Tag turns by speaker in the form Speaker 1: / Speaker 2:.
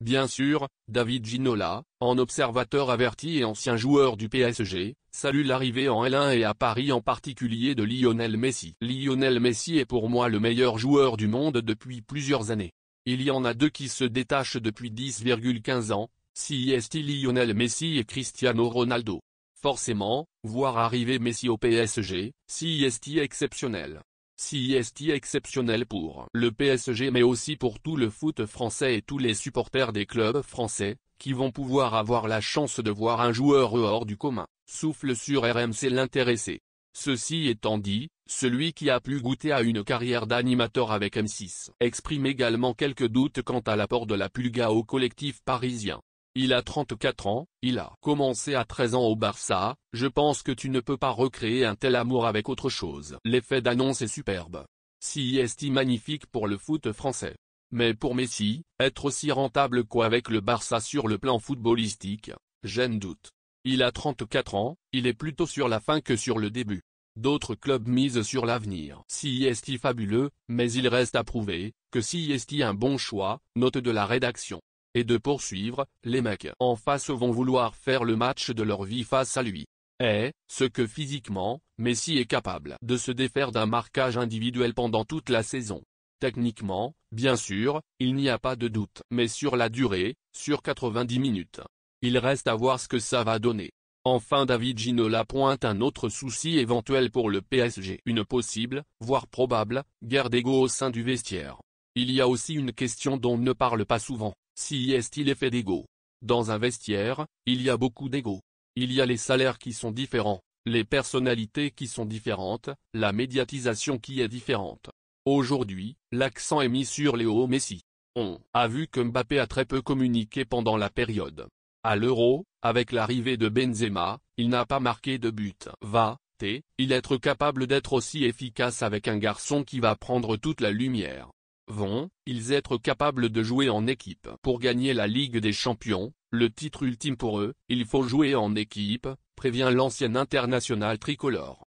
Speaker 1: Bien sûr, David Ginola, en observateur averti et ancien joueur du PSG, salue l'arrivée en L1 et à Paris en particulier de Lionel Messi. Lionel Messi est pour moi le meilleur joueur du monde depuis plusieurs années. Il y en a deux qui se détachent depuis 10,15 ans, CIST Lionel Messi et Cristiano Ronaldo. Forcément, voir arriver Messi au PSG, CIST exceptionnel. CIST exceptionnel pour le PSG mais aussi pour tout le foot français et tous les supporters des clubs français, qui vont pouvoir avoir la chance de voir un joueur hors du commun, souffle sur RMC l'intéressé. Ceci étant dit, celui qui a pu goûter à une carrière d'animateur avec M6 exprime également quelques doutes quant à l'apport de la Pulga au collectif parisien. Il a 34 ans, il a commencé à 13 ans au Barça, je pense que tu ne peux pas recréer un tel amour avec autre chose. L'effet d'annonce est superbe. CIST magnifique pour le foot français. Mais pour Messi, être aussi rentable qu'avec le Barça sur le plan footballistique, j'aime doute. Il a 34 ans, il est plutôt sur la fin que sur le début. D'autres clubs misent sur l'avenir. CIST fabuleux, mais il reste à prouver, que CIST un bon choix, note de la rédaction et de poursuivre, les mecs en face vont vouloir faire le match de leur vie face à lui. Et, eh, ce que physiquement, Messi est capable de se défaire d'un marquage individuel pendant toute la saison. Techniquement, bien sûr, il n'y a pas de doute, mais sur la durée, sur 90 minutes. Il reste à voir ce que ça va donner. Enfin David Ginola pointe un autre souci éventuel pour le PSG. Une possible, voire probable, guerre d'ego au sein du vestiaire. Il y a aussi une question dont ne parle pas souvent, si est-il effet d'ego Dans un vestiaire, il y a beaucoup d'ego. Il y a les salaires qui sont différents, les personnalités qui sont différentes, la médiatisation qui est différente. Aujourd'hui, l'accent est mis sur Léo Messi. On a vu que Mbappé a très peu communiqué pendant la période. À l'Euro, avec l'arrivée de Benzema, il n'a pas marqué de but. Va, t il être capable d'être aussi efficace avec un garçon qui va prendre toute la lumière vont-ils être capables de jouer en équipe Pour gagner la Ligue des Champions, le titre ultime pour eux, il faut jouer en équipe, prévient l'ancienne international tricolore.